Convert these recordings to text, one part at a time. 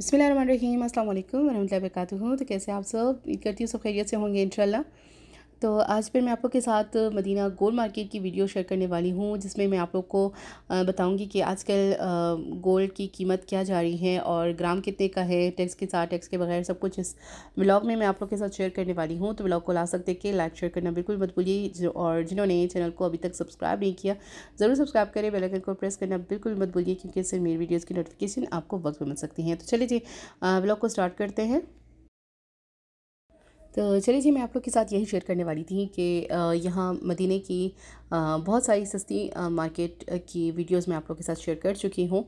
बसमिल रहीम असल वरहमल वर्क तो कैसे आप सब करती हूँ सब खैरियत से होंगे इनशाला तो आज फिर मैं आप लोग के साथ मदीना गोल मार्केट की वीडियो शेयर करने वाली हूँ जिसमें मैं आप लोग को बताऊँगी कि आजकल गोल्ड की कीमत क्या जा रही है और ग्राम कितने का है टैक्स के साथ टैक्स के बगैर सब कुछ इस ब्लॉग में मैं आप लोग के साथ शेयर करने वाली हूँ तो ब्लॉग को ला सकते के लाइक शेयर करना बिल्कुल मत भूलिए और जिन्होंने चैनल को अभी तक सब्सक्राइब नहीं किया ज़रूर सब्सक्राइब करें बेलाइकन को प्रेस करना बिल्कुल मत भूलिए क्योंकि इससे मेरी वीडियोज़ की नोटिफिकेशन आपको वक्त पर मिल सकती हैं तो चलिए जी ब्लॉग को स्टार्ट करते हैं तो चलिए जी मैं आप लोग के साथ यही शेयर करने वाली थी कि यहाँ मदीने की बहुत सारी सस्ती मार्केट की वीडियोस मैं आप लोग के साथ शेयर कर चुकी हूँ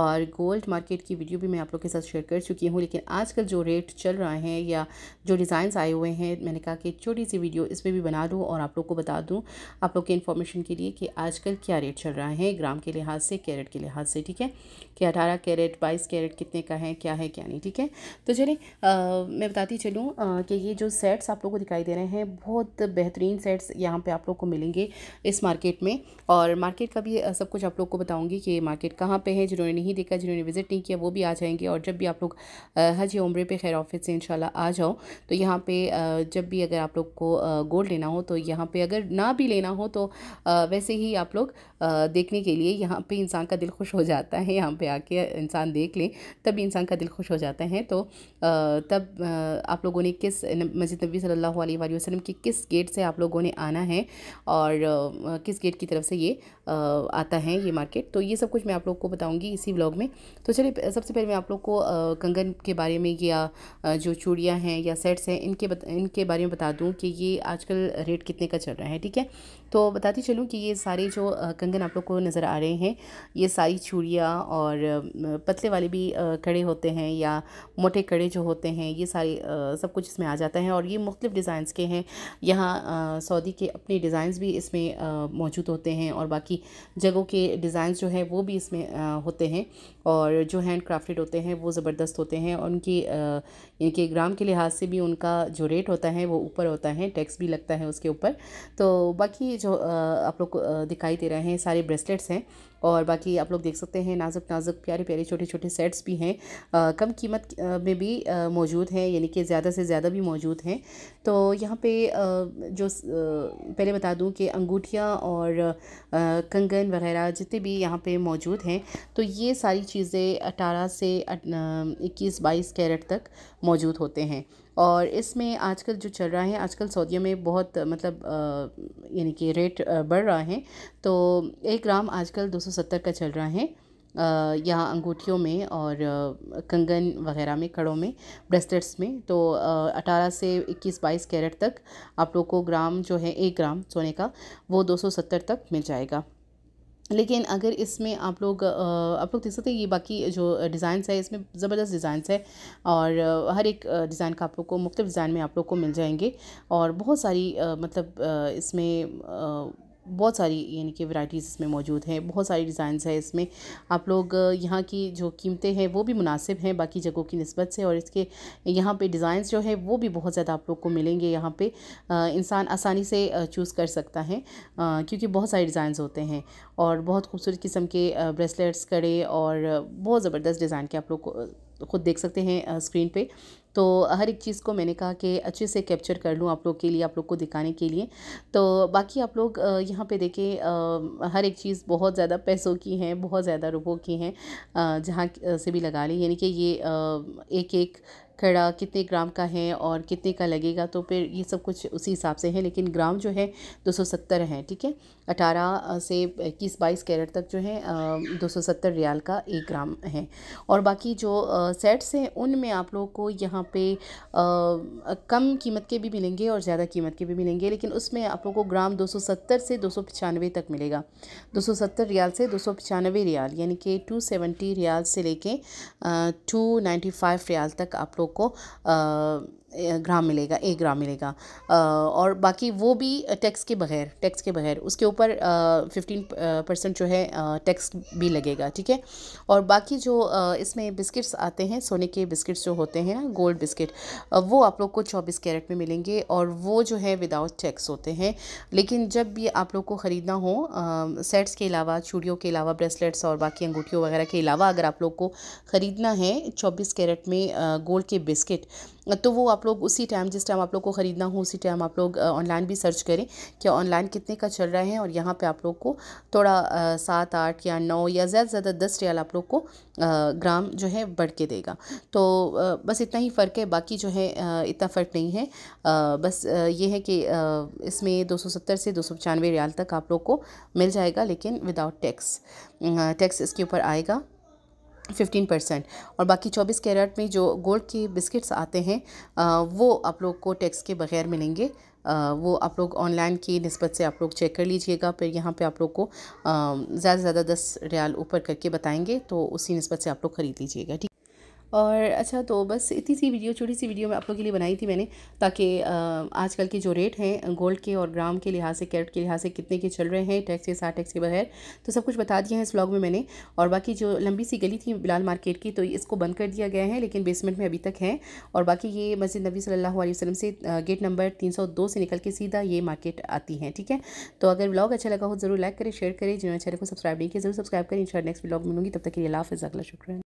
और गोल्ड मार्केट की वीडियो भी मैं आप लोग के साथ शेयर कर चुकी हूँ लेकिन आजकल जो रेट चल रहा है या जो डिज़ाइंस आए हुए हैं मैंने कहा कि छोटी सी वीडियो इस पर भी बना दूँ और आप लोग को बता दूँ आप लोग के इन्फॉर्मेशन के लिए कि आजकल क्या रेट चल रहा है ग्राम के लिहाज से कैरेट के लिहाज से ठीक है कि अठारह कैरेट बाईस कैरेट कितने का है क्या है क्या नहीं ठीक है तो चलिए मैं बताती चलूँ कि ये जो सेट्स आप लोग को दिखाई दे रहे हैं बहुत बेहतरीन सेट्स यहाँ पे आप लोग को मिलेंगे इस मार्केट में और मार्केट का भी सब कुछ आप लोग को बताऊँगी कि मार्केट कहाँ पर है जिन्होंने नहीं देखा जिन्होंने विजिट नहीं किया वो भी आ जाएंगे और जब भी आप लोग हज उम्र पे खैर ऑफिस से इन आ जाओ तो यहाँ पर जब भी अगर आप लोग को गोल्ड लेना हो तो यहाँ पर अगर ना भी लेना हो तो वैसे ही आप लोग देखने के लिए यहाँ पर इंसान का दिल खुश हो जाता है यहाँ पर आके इंसान देख लें तब इंसान का दिल खुश हो जाता है तो तब आप लोगों ने किस मस्जिद नबी सल्लल्लाहु अलैहि वसल्लम के किस गेट से आप लोगों ने आना है और किस गेट की तरफ से ये आता है ये मार्केट तो ये सब कुछ मैं आप लोग को बताऊँगी इसी ब्लॉग में तो चलिए सबसे पहले मैं आप लोग को कंगन के बारे में या जो चूड़ियाँ हैं या सेट्स हैं इनके इनके बारे में बता दूँ कि ये आजकल रेट कितने का चल रहा है ठीक है तो बताती चलूँ कि ये सारे जो कंगन आप लोग को नज़र आ रहे हैं ये सारी चूड़ियाँ और पतले वाले भी कड़े होते हैं या मोटे कड़े जो होते हैं ये सारे सब कुछ इसमें आ जाता है हैं और ये मुख्तलिफ़ डिज़ाइंस के हैं यहाँ सऊदी के अपने डिज़ाइंस भी इसमें मौजूद होते हैं और बाकी जगहों के डिज़ाइंस जो है वो भी इसमें आ, होते हैं और जो हैंड क्राफ्टेड होते हैं वो ज़बरदस्त होते हैं और उनकी इनके ग्राम के लिहाज से भी उनका जो रेट होता है वो ऊपर होता है टैक्स भी लगता है उसके ऊपर तो बाकी जो आ, आप लोग दिखाई दे रहे हैं सारे ब्रेसलेट्स हैं और बाकी आप लोग देख सकते हैं नाजुक नाजुक प्यारे प्यारे छोटे छोटे सेट्स भी हैं कम कीमत में भी मौजूद हैं यानी कि ज़्यादा से ज़्यादा भी मौजूद हैं तो यहाँ पे जो पहले बता दूँ कि अंगूठियाँ और कंगन वगैरह जितने भी यहाँ पे मौजूद हैं तो ये सारी चीज़ें अठारह से इक्कीस बाईस कैरेट तक मौजूद होते हैं और इसमें आजकल जो चल रहा है आजकल सऊदीया में बहुत मतलब यानी कि रेट बढ़ रहा है तो एक ग्राम आजकल 270 का चल रहा है यहाँ अंगूठियों में और कंगन वगैरह में कड़ों में ब्रेसलेट्स में तो अठारह से इक्कीस बाईस कैरेट तक आप लोग को ग्राम जो है एक ग्राम सोने का वो दो सौ सत्तर तक मिल जाएगा लेकिन अगर इसमें आप लोग आप लोग देख सकते हैं ये बाकी जो डिज़ाइंस है इसमें ज़बरदस्त डिज़ाइंस है और हर एक डिज़ाइन का आप लोग को मुख्तु डिज़ाइन में आप लोग को मिल जाएंगे और बहुत सारी मतलब इसमें बहुत सारी यानी कि वैरायटीज़ इसमें मौजूद हैं बहुत सारी डिज़ाइंस है इसमें आप लोग यहाँ की जो कीमतें हैं वो भी मुनासिब हैं बाकी जगहों की नस्बत से और इसके यहाँ पे डिज़ाइंस जो है वो भी बहुत ज़्यादा आप लोग को मिलेंगे यहाँ पे इंसान आसानी से चूज़ कर सकता है क्योंकि बहुत सारे डिज़ाइंस होते हैं और बहुत खूबसूरत किस्म के ब्रेसलेट्स कड़े और बहुत ज़बरदस्त डिज़ाइन के आप लोग खुद देख सकते हैं स्क्रीन पे तो हर एक चीज़ को मैंने कहा कि अच्छे से कैप्चर कर लूँ आप लोग के लिए आप लोग को दिखाने के लिए तो बाकी आप लोग यहाँ पे देखें हर एक चीज़ बहुत ज़्यादा पैसों की हैं बहुत ज़्यादा रुपयों की हैं जहाँ से भी लगा लें यानी कि ये एक एक खड़ा कितने ग्राम का है और कितने का लगेगा तो फिर ये सब कुछ उसी हिसाब से है लेकिन ग्राम जो है दो सौ सत्तर है ठीक है अठारह से इक्कीस बाईस कैरेट तक जो है दो सौ सत्तर रियाल का एक ग्राम है और बाकी जो सेट्स हैं उनमें आप लोग को यहाँ यहाँ पे आ, कम कीमत के भी मिलेंगे और ज़्यादा कीमत के भी मिलेंगे लेकिन उसमें आप लोगों को ग्राम 270 से दो तक मिलेगा 270 रियाल से दो रियाल यानी कि 270 रियाल से लेके 295 रियाल तक आप लोग को आ, ग्राम मिलेगा एक ग्राम मिलेगा और बाकी वो भी टैक्स के बगैर टैक्स के बगैर उसके ऊपर फिफ्टीन परसेंट जो है टैक्स भी लगेगा ठीक है और बाकी जो इसमें बिस्किट्स आते हैं सोने के बिस्किट्स जो होते हैं ना गोल्ड बिस्किट वो आप लोग को चौबीस कैरेट में मिलेंगे और वो जो है विदाउट टैक्स होते हैं लेकिन जब भी आप लोग को ख़रीदना हो सेट्स के अलावा चूड़ियों के अलावा ब्रेसलेट्स और बाकी अंगूठियों वगैरह के अलावा अगर आप लोग को ख़रीदना है चौबीस कैरेट में गोल्ड के बिस्किट तो वो आप आप लोग उसी टाइम जिस टाइम आप लोग को ख़रीदना हो उसी टाइम आप लोग ऑनलाइन भी सर्च करें कि ऑनलाइन कितने का चल रहा है और यहाँ पर आप लोग को थोड़ा सात आठ या नौ या ज़्यादा से ज़्यादा दस रियाल आप लोग को ग्राम जो है बढ़ के देगा तो बस इतना ही फ़र्क है बाकी जो है इतना फ़र्क नहीं है बस ये है कि इसमें सत्तर से दो सौ रियाल तक आप लोग को मिल जाएगा लेकिन विदाउट टैक्स टैक्स इसके ऊपर आएगा फिफ्टीन परसेंट और बाकी चौबीस कैरेट में जो गोल्ड के बिस्किट्स आते हैं वो आप लोग को टैक्स के बग़ैर मिलेंगे वो आप लोग ऑनलाइन की नस्बत से आप लोग चेक कर लीजिएगा फिर यहाँ पे आप लोग को ज़्यादा से ज़्यादा दस रियाल ऊपर करके बताएंगे तो उसी नस्बत से आप लोग ख़रीद लीजिएगा ठीक और अच्छा तो बस इतनी सी वीडियो छोटी सी वीडियो मैं आप लोगों के लिए बनाई थी मैंने ताकि आजकल के जो रेट हैं गोल्ड के और ग्राम के लिहाज से कैरेट के लिहाज से कितने के चल रहे हैं टैक्स के साथ टैक्स के बगैर तो सब कुछ बता दिया है इस ब्लॉग में मैंने और बाकी जो लंबी सी गली थी बिलाल मार्केट की तो इसको बंद कर दिया गया है लेकिन बेसमेंट में अभी तक है और बाकी ये मस्जिद नबी सल्ला वसलम से गेट नंबर तीन से निकल के सीधा ये मार्केट आती है ठीक है तो अगर ब्लॉग अच्छा लगा हो जरूर लाइक करें शेयर करें जिन्होंने चैनल को सब्सक्राइब नहीं किया जरूर सब्सक्राइब करें इन नेक्स्ट ब्लॉग मिलूंगी तब तक के लिए लाफ अगला शुक्रिया